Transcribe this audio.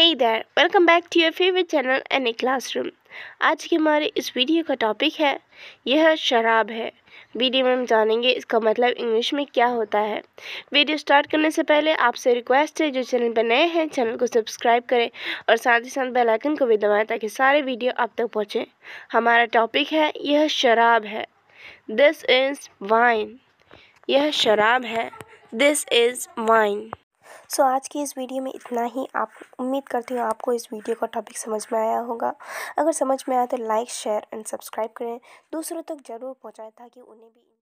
इधर welcome back to to channel N A class room आज के हमारे इस वीडियो का टॉपिक है यह शराब है वीडियो में हम जानेंगे इसका मतलब इंग्लिश में क्या होता है वीडियो स्टार्ट करने से पहले आपसे रिक्वेस्ट है जो चैनल पर नए हैं चैनल को सब्सक्राइब करें और साथ ही साथ बेल आइकन को भी दबाएँ ताकि सारे वीडियो आप तक पहुँचें हमारा टॉपिक है यह शराब है दिस इज़ वाइन यह शराब है दिस इज़ वाइन सो आज की इस वीडियो में इतना ही आप उम्मीद करती हूँ आपको इस वीडियो का टॉपिक समझ में आया होगा अगर समझ में आया तो लाइक शेयर एंड सब्सक्राइब करें दूसरों तक ज़रूर पहुँचाएँ ताकि उन्हें भी